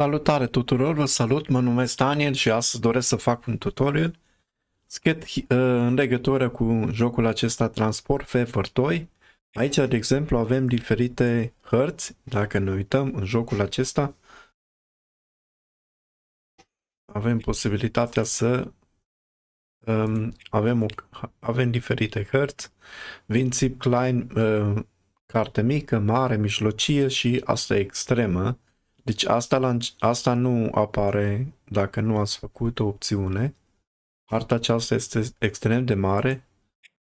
Salutare tuturor, vă salut, mă numesc Daniel și astăzi doresc să fac un tutorial schet ă, în legătură cu jocul acesta Transport Fever 2. Aici, de exemplu, avem diferite hărți, dacă ne uităm în jocul acesta, avem posibilitatea să um, avem, o, avem diferite hărți, Vințip klein, uh, carte mică, mare, mijlocie și asta extremă deci asta, la, asta nu apare dacă nu ați făcut o opțiune. Harta aceasta este extrem de mare.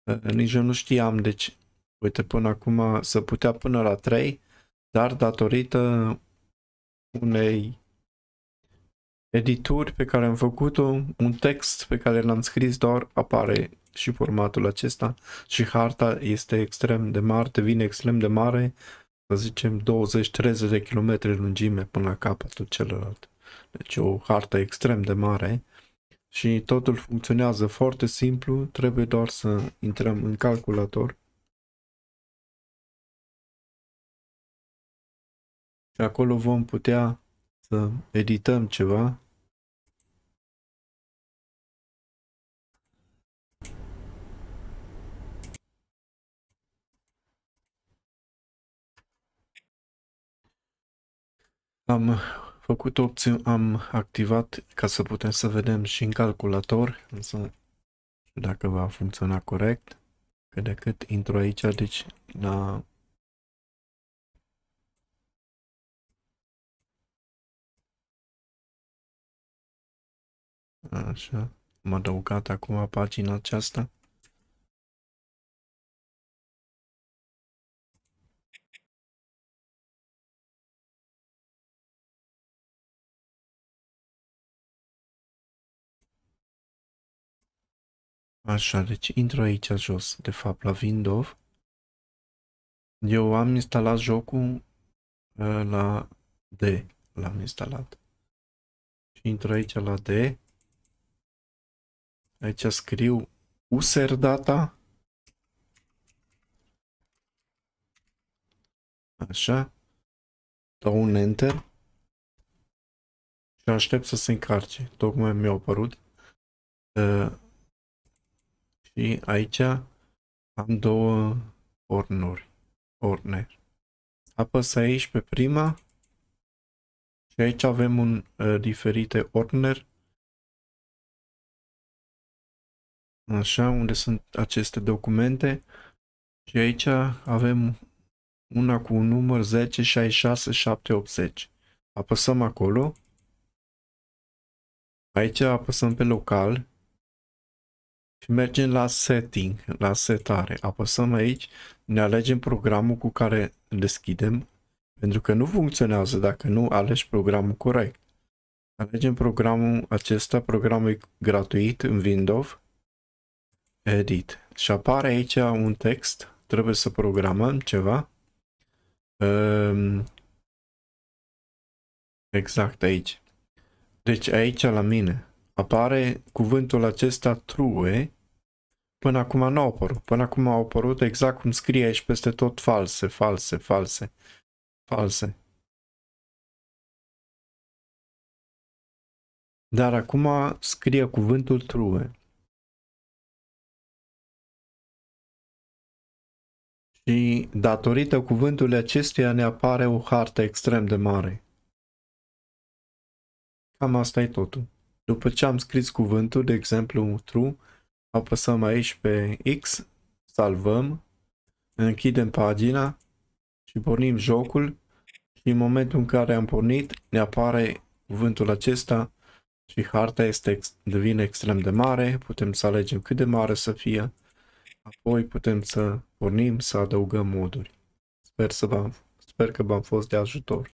Ă, nici eu nu știam, deci, uite, până acum să putea până la 3, dar datorită unei edituri pe care am făcut-o, un text pe care l-am scris doar apare și formatul acesta și harta este extrem de mare, devine extrem de mare să zicem, 20-30 de kilometri lungime până la capătul celălalt. Deci o hartă extrem de mare și totul funcționează foarte simplu, trebuie doar să intrăm în calculator. acolo vom putea să edităm ceva Am făcut opțiune, am activat ca să putem să vedem și în calculator, însă dacă va funcționa corect. Cât de cât intru aici, deci la Așa, am adăugat acum pagina aceasta. Așa, deci intru aici jos, de fapt, la Windows. Eu am instalat jocul uh, la D, l-am instalat. Și intru aici la D. Aici scriu user data. Așa. Dau un enter. Și aștept să se încarce. Tocmai mi-a apărut. Uh, și aici am două ornuri, orner. Apăs aici pe prima și aici avem un uh, diferite orner. Așa, unde sunt aceste documente. Și aici avem una cu un număr 10, 66, 7, 80. Apăsăm acolo. Aici apăsăm pe local și mergem la setting, la setare. Apăsăm aici, ne alegem programul cu care deschidem, pentru că nu funcționează dacă nu alegi programul corect. Alegem programul acesta, programul gratuit în Windows, Edit. Și apare aici un text, trebuie să programăm ceva. Ehm, exact aici. Deci aici la mine apare cuvântul acesta true, până acum nu au apărut. Până acum au apărut exact cum scrie aici peste tot false, false, false, false. Dar acum scrie cuvântul true. Și datorită cuvântului acestuia ne apare o hartă extrem de mare. Cam asta e totul. După ce am scris cuvântul, de exemplu true, apăsăm aici pe X, salvăm, închidem pagina și pornim jocul și în momentul în care am pornit ne apare cuvântul acesta și harta este, devine extrem de mare, putem să alegem cât de mare să fie, apoi putem să pornim să adăugăm moduri. Sper, să sper că v-am fost de ajutor.